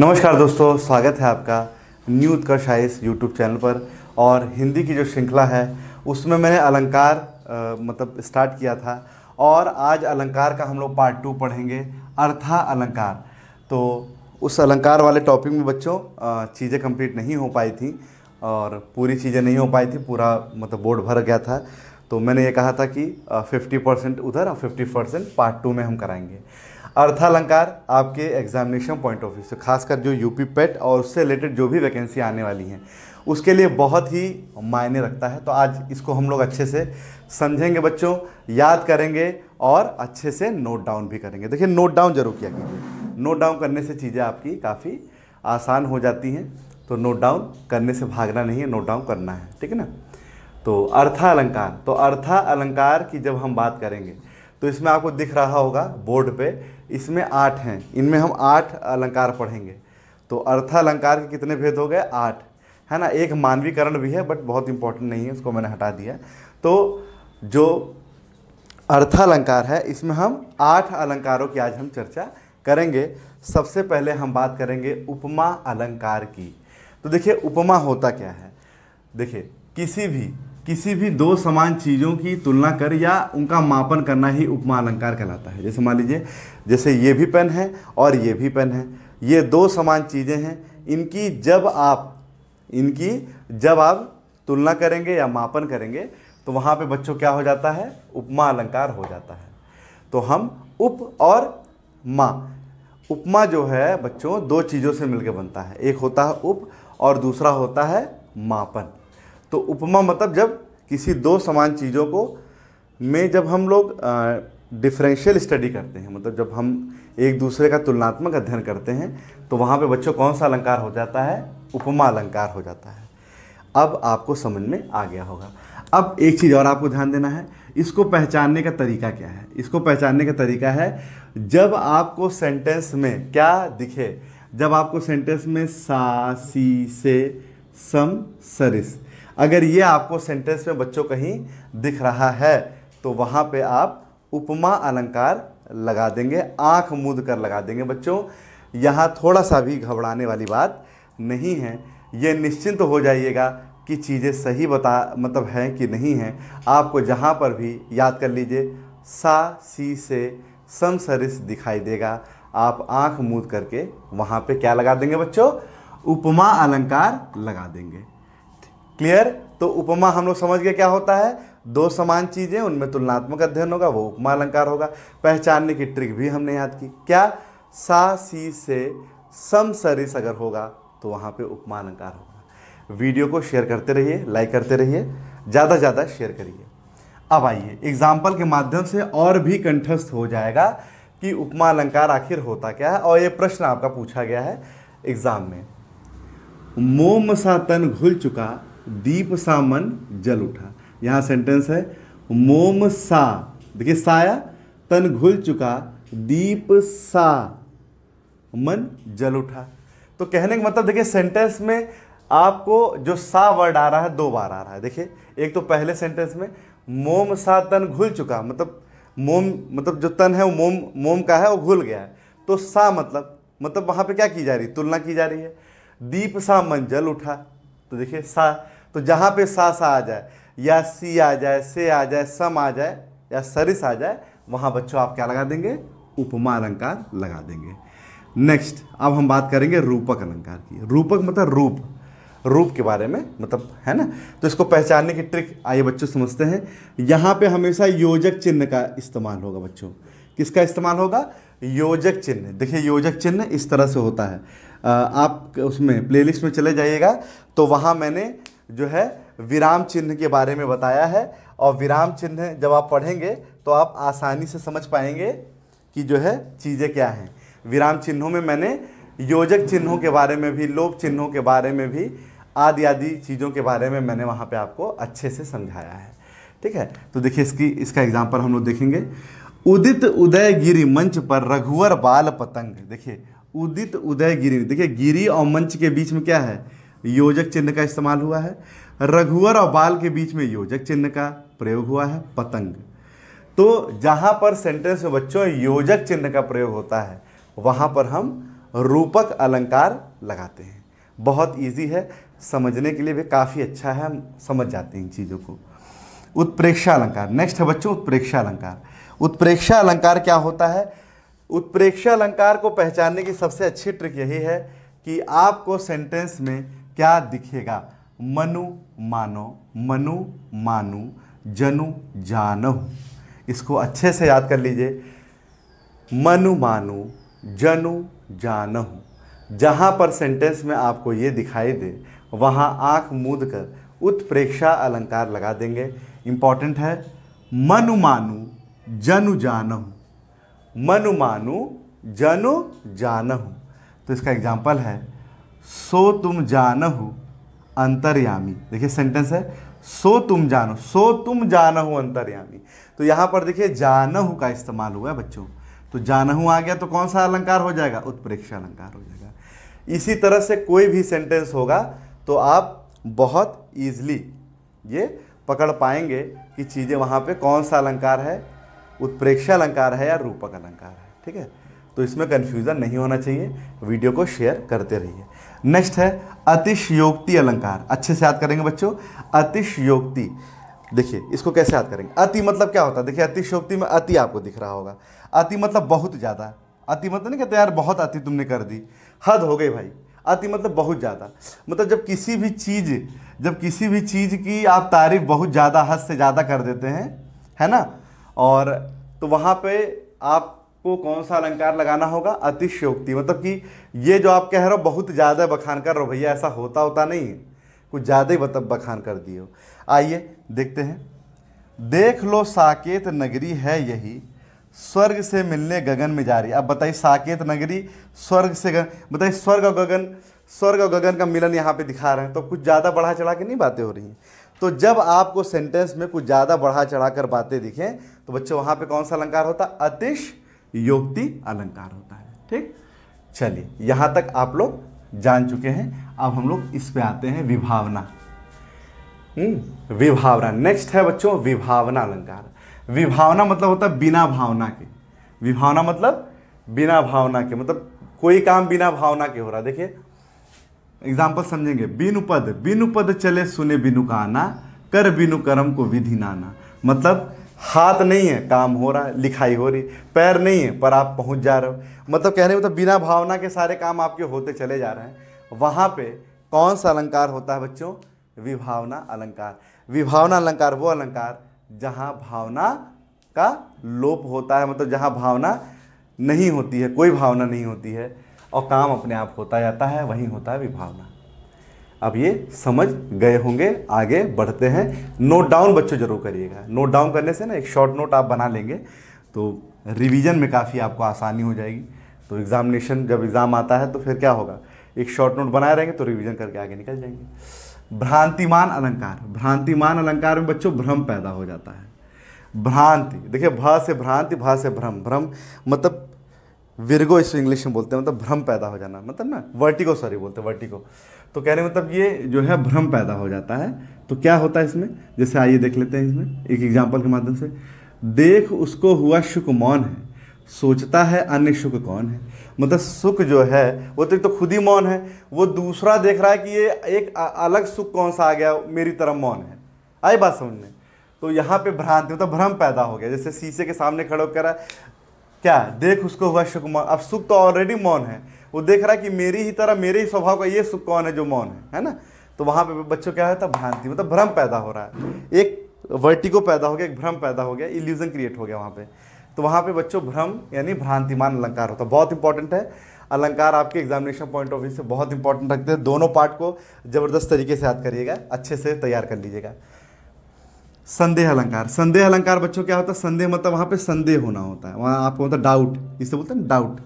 नमस्कार दोस्तों स्वागत है आपका new Utkarsh ice YouTube channel पर और हिंदी की जो श्रृंखला है उसमें मैंने अलंकार आ, मतलब स्टार्ट किया था और आज अलंकार का हम लोग पार्ट टू पढ़ेंगे अर्था अलंकार तो उस अलंकार वाले टॉपिक में बच्चों चीज़ें कंप्लीट नहीं हो पाई थी और पूरी चीज़ें नहीं हो पाई थी पूरा मतलब बोर्ड भर गया था तो मैंने ये कहा था कि फिफ्टी परसेंट उधर और फिफ्टी परसेंट पार्ट टू में हम कराएँगे अर्थालंकार आपके एग्जामिनेशन पॉइंट ऑफ व्यू से खासकर जो यूपी पेट और उससे रिलेटेड जो भी वैकेंसी आने वाली हैं उसके लिए बहुत ही मायने रखता है तो आज इसको हम लोग अच्छे से समझेंगे बच्चों याद करेंगे और अच्छे से नोट डाउन भी करेंगे देखिए नोट डाउन जरूर किया कीजिए नोट डाउन करने से चीज़ें आपकी काफ़ी आसान हो जाती हैं तो नोट डाउन करने से भागना नहीं है नोट डाउन करना है ठीक है ना तो अर्था अलंकार तो अर्था अलंकार की जब हम बात करेंगे तो इसमें आपको दिख रहा होगा बोर्ड पे इसमें आठ हैं इनमें हम आठ अलंकार पढ़ेंगे तो अर्थालंकार के कितने भेद हो गए आठ है ना एक मानवीकरण भी है बट बहुत इंपॉर्टेंट नहीं है उसको मैंने हटा दिया तो जो अर्थालंकार है इसमें हम आठ अलंकारों की आज हम चर्चा करेंगे सबसे पहले हम बात करेंगे उपमा अलंकार की तो देखिए उपमा होता क्या है देखिए किसी भी किसी भी दो समान चीज़ों की तुलना कर या उनका मापन करना ही उपमा अलंकार कहलाता है जैसे मान लीजिए जैसे ये भी पेन है और ये भी पेन है ये दो समान चीज़ें हैं इनकी जब आप इनकी जब आप तुलना करेंगे या मापन करेंगे तो वहाँ पे बच्चों क्या हो जाता है उपमा अलंकार हो जाता है तो हम उप और माँ उपमा जो है बच्चों दो चीज़ों से मिलकर बनता है एक होता है उप और दूसरा होता है मापन तो उपमा मतलब जब किसी दो समान चीज़ों को में जब हम लोग डिफरेंशियल स्टडी करते हैं मतलब जब हम एक दूसरे का तुलनात्मक अध्ययन करते हैं तो वहाँ पे बच्चों कौन सा अलंकार हो जाता है उपमा अलंकार हो जाता है अब आपको समझ में आ गया होगा अब एक चीज़ और आपको ध्यान देना है इसको पहचानने का तरीका क्या है इसको पहचानने का तरीका है जब आपको सेंटेंस में क्या दिखे जब आपको सेंटेंस में सा सी से सम सरिस अगर ये आपको सेंटेंस में बच्चों कहीं दिख रहा है तो वहाँ पे आप उपमा अलंकार लगा देंगे आँख मूद कर लगा देंगे बच्चों यहाँ थोड़ा सा भी घबराने वाली बात नहीं है ये निश्चिंत तो हो जाइएगा कि चीज़ें सही बता मतलब हैं कि नहीं हैं आपको जहाँ पर भी याद कर लीजिए सा सी से समसरिस दिखाई देगा आप आँख मूद करके वहाँ पे क्या लगा देंगे बच्चों उपमा अलंकार लगा देंगे क्लियर तो उपमा हम लोग समझ गए क्या होता है दो समान चीज़ें उनमें तुलनात्मक अध्ययन होगा वो उपमा अलंकार होगा पहचानने की ट्रिक भी हमने याद की क्या सा सी से सम सरिस अगर होगा तो वहाँ पे उपमा अलंकार होगा वीडियो को शेयर करते रहिए लाइक करते रहिए ज़्यादा से ज़्यादा शेयर करिए अब आइए एग्जाम्पल के माध्यम से और भी कंठस्थ हो जाएगा कि उपमा अलंकार आखिर होता क्या है और ये प्रश्न आपका पूछा गया है एग्ज़ाम में मोम सा तन घुल चुका दीप सा मन जल उठा यहाँ सेंटेंस है मोम सा देखिए साया तन घुल चुका दीप सा मन जल उठा तो कहने का मतलब देखिए सेंटेंस में आपको जो सा वर्ड आ रहा है दो बार आ रहा है देखिए एक तो पहले सेंटेंस में मोम सा तन घुल चुका मतलब मोम मतलब जो तन है वो मोम मोम का है वो घुल गया है तो सा मतलब मतलब वहाँ पे क्या की जा रही तुलना की जा रही है दीप सा मन जल उठा तो देखिए सा तो जहाँ पे सा सा आ जाए या सी आ जाए से आ जाए सम आ जाए या सरिस आ जाए वहाँ बच्चों आप क्या लगा देंगे उपमा अलंकार लगा देंगे नेक्स्ट अब हम बात करेंगे रूपक अलंकार की रूपक मतलब रूप रूप के बारे में मतलब है ना तो इसको पहचानने की ट्रिक आइए बच्चों समझते हैं यहाँ पे हमेशा योजक चिन्ह का इस्तेमाल होगा बच्चों किसका इस्तेमाल होगा योजक चिन्ह देखिए योजक चिन्ह इस तरह से होता है आप उसमें प्लेलिस्ट में चले जाइएगा तो वहाँ मैंने जो है विराम चिन्ह के बारे में बताया है और विराम चिन्ह जब आप पढ़ेंगे तो आप आसानी से समझ पाएंगे कि जो है चीज़ें क्या हैं विराम चिन्हों में मैंने योजक चिन्हों के बारे में भी लोप चिन्हों के बारे में भी आदि आदि चीज़ों के बारे में मैंने वहाँ पे आपको अच्छे से समझाया है ठीक है तो देखिए इसकी इसका एग्जाम्पल हम लोग देखेंगे उदित उदय गिरी मंच पर रघुवर बाल पतंग देखिए उदित उदय गिरी देखिए गिरी और मंच के बीच में क्या है योजक चिन्ह का इस्तेमाल हुआ है रघुवर और बाल के बीच में योजक चिन्ह का प्रयोग हुआ है पतंग तो जहाँ पर सेंटेंस में बच्चों योजक चिन्ह का प्रयोग होता है वहाँ पर हम रूपक अलंकार लगाते हैं बहुत इजी है समझने के लिए भी काफ़ी अच्छा है हम समझ जाते हैं इन चीज़ों को उत्प्रेक्षा अलंकार नेक्स्ट है बच्चों उत्प्रेक्षा अलंकार उत्प्रेक्षा अलंकार क्या होता है उत्प्रेक्षा अलंकार को पहचानने की सबसे अच्छी ट्रिक यही है कि आपको सेंटेंस में क्या दिखेगा मनु मानो मनु मानु जनु जानो इसको अच्छे से याद कर लीजिए मनु मानु जनु जानहु जहाँ पर सेंटेंस में आपको ये दिखाई दे वहाँ आँख मूद कर उत्प्रेक्षा अलंकार लगा देंगे इम्पॉर्टेंट है मनु मानु जनु जानहु मनु मानु जनु जानहु तो इसका एग्जाम्पल है सो तुम जानहु अंतर्यामी देखिए सेंटेंस है सो तुम जानो सो तुम जानहु अंतर्यामी तो यहाँ पर देखिए जानहु का इस्तेमाल हुआ है बच्चों तो जानहू आ गया तो कौन सा अलंकार हो जाएगा उत्प्रेक्ष अलंकार हो जाएगा इसी तरह से कोई भी सेंटेंस होगा तो आप बहुत ईजली ये पकड़ पाएंगे कि चीज़ें वहाँ पे कौन सा अलंकार है उत्प्रेक्षा अलंकार है या रूपक अलंकार है ठीक है तो इसमें कन्फ्यूज़न नहीं होना चाहिए वीडियो को शेयर करते रहिए नेक्स्ट है अतिशयोक्ति अलंकार अच्छे से याद करेंगे बच्चों अतिशयोक्ति देखिए इसको कैसे याद करेंगे अति मतलब क्या होता है देखिए अतिशोक्ति में अति आपको दिख रहा होगा अति मतलब बहुत ज़्यादा अति मतलब नहीं कहते यार बहुत अति तुमने कर दी हद हो गई भाई अति मतलब बहुत ज़्यादा मतलब जब किसी भी चीज़ जब किसी भी चीज़ की आप तारीफ बहुत ज़्यादा हद से ज़्यादा कर देते हैं है ना और तो वहाँ पे आपको कौन सा अलंकार लगाना होगा अतिशयोक्ति मतलब कि ये जो आप कह रहे हो बहुत ज़्यादा बखान कर रहे हो भैया ऐसा होता होता नहीं कुछ ज़्यादा ही मतलब बखान कर दिए हो आइए देखते हैं देख लो साकेत नगरी है यही स्वर्ग से मिलने गगन में जा रही अब बताइए साकेत नगरी स्वर्ग से गगन बताइए स्वर्ग और गगन स्वर्ग और गगन का मिलन यहाँ पे दिखा रहे हैं तो कुछ ज़्यादा बढ़ा चढ़ा के नहीं बातें हो रही हैं तो जब आपको सेंटेंस में कुछ ज़्यादा बढ़ा चढ़ा कर बातें दिखें तो बच्चों वहाँ पर कौन सा अलंकार होता है अतिश योक्ति अलंकार होता है ठीक चलिए यहाँ तक आप लोग जान चुके हैं अब हम लोग इस पर आते हैं विभावना हम्म। विभावना नेक्स्ट है बच्चों विभावना अलंकार विभावना मतलब होता है बिना भावना के विभावना मतलब बिना भावना के मतलब कोई काम बिना भावना के हो रहा देखिए एग्जाम्पल समझेंगे बिनु पद बिनु पद चले सुने बिनु आना कर बिनु कर्म को विधि नाना मतलब हाथ नहीं है काम हो रहा है लिखाई हो रही पैर नहीं है पर आप पहुंच जा रहे हो मतलब रहे में तो मतलब बिना भावना के सारे काम आपके होते चले जा रहे हैं वहाँ पे कौन सा अलंकार होता है बच्चों विभावना अलंकार विभावना अलंकार वो अलंकार जहां भावना का लोप होता है मतलब जहां भावना नहीं होती है कोई भावना नहीं होती है और काम अपने आप होता जाता है वहीं होता है विभावना अब ये समझ गए होंगे आगे बढ़ते हैं नोट डाउन बच्चों जरूर करिएगा नोट डाउन करने से ना एक शॉर्ट नोट आप बना लेंगे तो रिवीजन में काफ़ी आपको आसानी हो जाएगी तो एग्ज़ामिनेशन जब एग्ज़ाम आता है तो फिर क्या होगा एक शॉर्ट नोट बनाए रहेंगे तो रिवीजन करके आगे निकल जाएंगे भ्रांतिमान अलंकार भ्रांतिमान अलंकार में बच्चों भ्रम पैदा हो जाता है भ्रांति देखिए भा से भ्रांति भा से भ्रम भ्रम मतलब विरगो इस इंग्लिश में बोलते हैं मतलब भ्रम पैदा हो जाना मतलब ना वर्टिको सॉरी बोलते हैं वर्टिको तो कहने मतलब ये जो है भ्रम पैदा हो जाता है तो क्या होता है इसमें जैसे आइए देख लेते हैं इसमें एक एग्जाम्पल के माध्यम से देख उसको हुआ शुक मौन है सोचता है अन्य शुक कौन है मतलब सुख जो है वो तो एक तो खुद ही मौन है वो दूसरा देख रहा है कि ये एक अलग सुख कौन सा आ गया मेरी तरह मौन है आई बात समझने तो यहाँ पे भ्रांति मतलब भ्रम पैदा हो गया जैसे शीशे के सामने खड़े होकर क्या देख उसको हुआ सुख मौन अब सुख तो ऑलरेडी मौन है वो देख रहा है कि मेरी ही तरह मेरे ही स्वभाव का ये सुख कौन है जो मौन है है ना तो वहाँ पे बच्चों क्या होता है भ्रांति मतलब भ्रम पैदा हो रहा है एक वर्टिको पैदा हो गया एक भ्रम पैदा हो गया इल्यूजन क्रिएट हो गया वहाँ पे तो वहाँ पे बच्चों भ्रम यानी भ्रांतिमान अलंकार होता है बहुत इंपॉर्टेंट है अलंकार आपके एग्जामिनेशन पॉइंट ऑफ व्यू से बहुत इंपॉर्टेंट रखते हैं दोनों पार्ट को ज़बरदस्त तरीके से याद करिएगा अच्छे से तैयार कर लीजिएगा संदेह अलंकार संदेह अलंकार बच्चों क्या होता है संदेह मतलब वहाँ पे संदेह होना होता है वहाँ आपको मतलब डाउट इससे बोलते हैं डाउट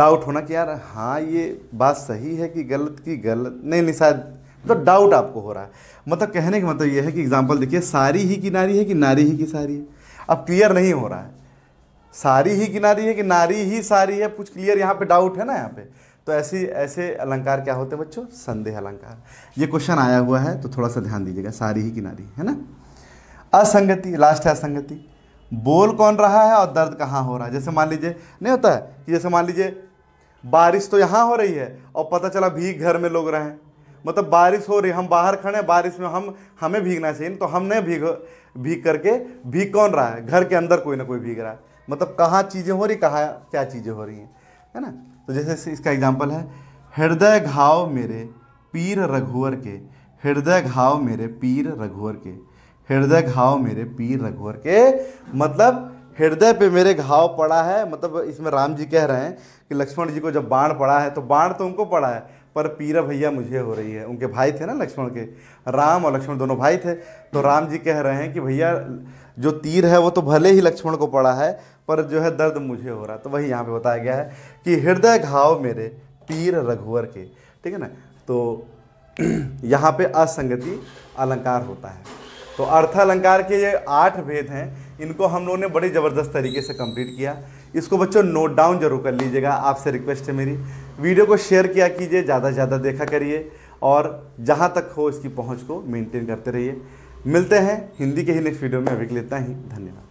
डाउट होना कि यार हाँ ये बात सही है कि गलत की गलत नहीं नहीं शायद मतलब डाउट आपको हो रहा है मतलब कहने का मतलब ये है कि एग्जाम्पल देखिए सारी ही की नारी है कि नारी ही की सारी है अब क्लियर नहीं हो रहा है सारी ही किनारी है कि नारी ही सारी है कुछ क्लियर यहाँ पे डाउट है ना यहाँ पे तो ऐसे ऐसे अलंकार क्या होते हैं बच्चों संदेह अलंकार ये क्वेश्चन आया हुआ है तो थोड़ा सा ध्यान दीजिएगा सारी ही किनारी है ना असंगति लास्ट है असंगति बोल कौन रहा है और दर्द कहाँ हो रहा है जैसे मान लीजिए नहीं होता है कि जैसे मान लीजिए बारिश तो यहाँ हो रही है और पता चला भीग घर में लोग रहें मतलब बारिश हो रही हम बाहर खड़े बारिश में हम हमें भीगना चाहिए तो हमने भीग भीग करके भीग कौन रहा है घर के अंदर कोई ना कोई भीग रहा है मतलब कहाँ चीज़ें हो रही कहाँ क्या चीज़ें हो रही हैं है ना तो जैसे इसका एग्जाम्पल है हृदय घाव मेरे पीर रघुवर के हृदय घाव मेरे पीर रघुवर के हृदय घाव मेरे पीर रघुवर के मतलब हृदय पे मेरे घाव पड़ा है मतलब इसमें राम जी कह रहे हैं कि लक्ष्मण जी को जब बाण पड़ा है तो बाण तो उनको पड़ा है पर पीर भैया मुझे हो रही है उनके भाई थे ना लक्ष्मण के राम और लक्ष्मण दोनों भाई थे तो राम जी कह रहे हैं कि भैया जो तीर है वो तो भले ही लक्ष्मण को पड़ा है पर जो है दर्द मुझे हो रहा है तो वही यहाँ पे बताया गया है कि हृदय घाव मेरे तीर रघुवर के ठीक है ना तो यहाँ पे असंगति अलंकार होता है तो अर्थालंकार के ये आठ भेद हैं इनको हम लोगों ने बड़ी ज़बरदस्त तरीके से कंप्लीट किया इसको बच्चों नोट डाउन जरूर कर लीजिएगा आपसे रिक्वेस्ट है मेरी वीडियो को शेयर किया कीजिए ज़्यादा से ज़्यादा देखा करिए और जहाँ तक हो इसकी पहुँच को मेनटेन करते रहिए मिलते हैं हिंदी के ही नेक्स्ट वीडियो में अभी के लिए इतना ही धन्यवाद